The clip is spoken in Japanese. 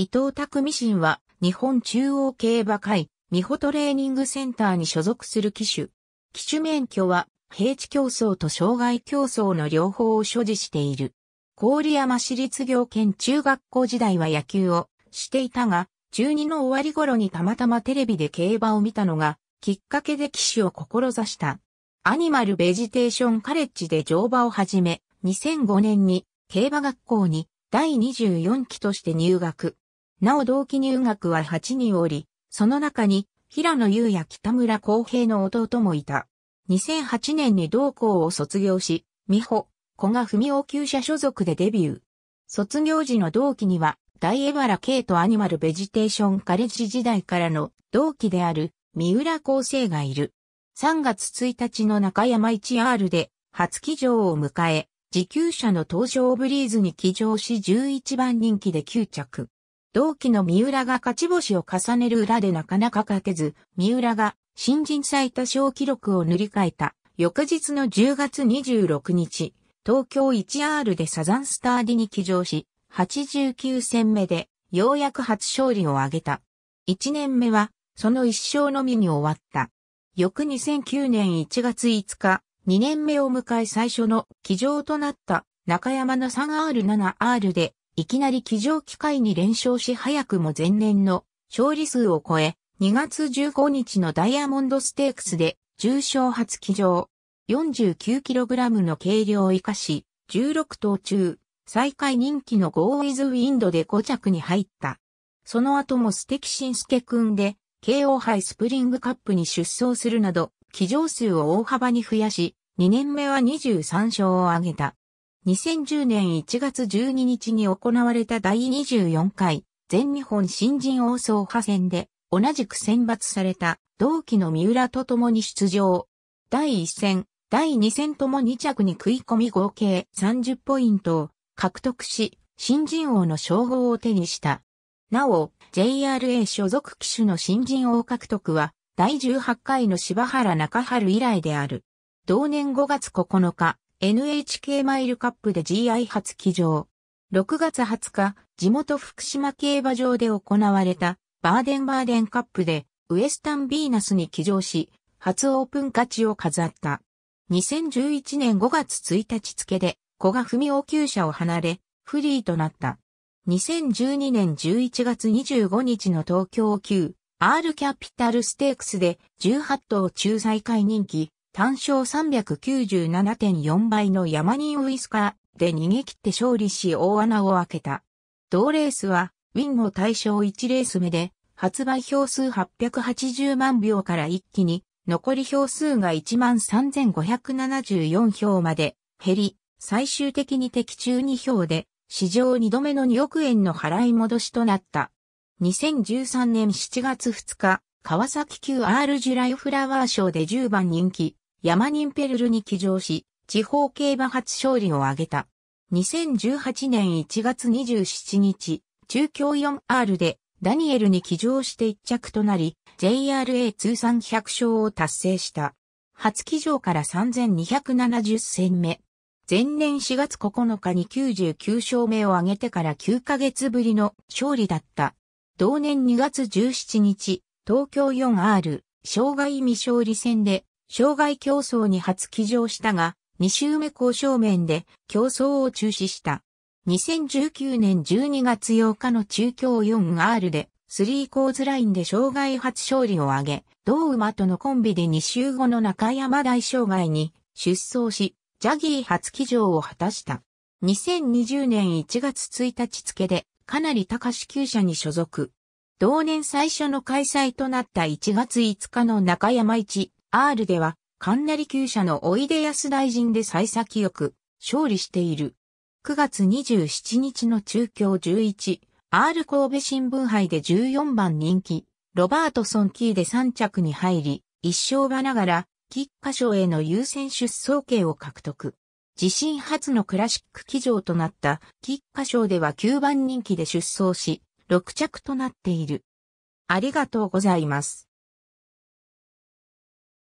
伊藤匠信は日本中央競馬会、美穂トレーニングセンターに所属する機種。機種免許は平地競争と障害競争の両方を所持している。郡山市立行県中学校時代は野球をしていたが、中2の終わり頃にたまたまテレビで競馬を見たのが、きっかけで騎手を志した。アニマルベジテーションカレッジで乗馬を始め、2005年に競馬学校に第24期として入学。なお同期入学は8人おり、その中に平野優や北村公平の弟もいた。2008年に同校を卒業し、美穂、古賀文夫級者所属でデビュー。卒業時の同期には、大江原慶とアニマルベジテーションカレッジ時代からの同期である三浦厚生がいる。3月1日の中山 1R で初起乗を迎え、自給者の東証ブリーズに起乗し11番人気で9着。同期の三浦が勝ち星を重ねる裏でなかなか勝てず、三浦が新人最多勝記録を塗り替えた。翌日の10月26日、東京 1R でサザンスターディに起乗し、89戦目でようやく初勝利を挙げた。1年目はその一勝のみに終わった。翌2009年1月5日、2年目を迎え最初の起乗となった中山の 3R7R でいきなり騎乗機会に連勝し早くも前年の勝利数を超え、2月15日のダイヤモンドステークスで重賞初騎乗。49kg の軽量を生かし、16頭中、最下位人気のゴーイズウィンドで5着に入った。その後もステキシンスケ君で、KO 杯スプリングカップに出走するなど、騎乗数を大幅に増やし、2年目は23勝を挙げた。2010年1月12日に行われた第24回全日本新人王総派戦で同じく選抜された同期の三浦と共に出場。第1戦、第2戦とも2着に食い込み合計30ポイントを獲得し、新人王の称号を手にした。なお、JRA 所属機種の新人王獲得は、第18回の柴原中春以来である。同年5月9日、NHK マイルカップで GI 初騎乗。6月20日、地元福島競馬場で行われたバーデンバーデンカップでウエスタンビーナスに騎乗し、初オープン勝ちを飾った。2011年5月1日付で小賀文雄厩舎を離れ、フリーとなった。2012年11月25日の東京級 R キャピタルステークスで18頭仲裁会人気単勝397.4倍のヤマニンウィスカーで逃げ切って勝利し大穴を開けた。同レースは、ウィンを対象1レース目で、発売票数880万票から一気に、残り票数が13,574票まで減り、最終的に的中2票で、史上2度目の2億円の払い戻しとなった。2013年7月2日、川崎 QR ジュライフラワー賞で10番人気、ヤマニンペルルに騎乗し、地方競馬初勝利を挙げた。2018年1月27日、中京 4R でダニエルに騎乗して一着となり、JRA 通算100勝を達成した。初騎乗から3270戦目。前年4月9日に99勝目を挙げてから9ヶ月ぶりの勝利だった。同年2月17日、東京 4R 障害未勝利戦で障害競争に初起乗したが、2周目交渉面で競争を中止した。2019年12月8日の中京 4R で、スリーコーズラインで障害初勝利を挙げ、同馬とのコンビで2周後の中山大障害に出走し、ジャギー初騎乗を果たした。2020年1月1日付で、かなり高支給者に所属。同年最初の開催となった1月5日の中山一 R では、神リ級者のおいでやす大臣で幸先よく、勝利している。9月27日の中京 11R 神戸新聞杯で14番人気、ロバートソンキーで3着に入り、一勝場ながら、喫下賞への優先出走権を獲得。自身初のクラシック騎乗となった喫下賞では9番人気で出走し、6着となっている。ありがとうございます。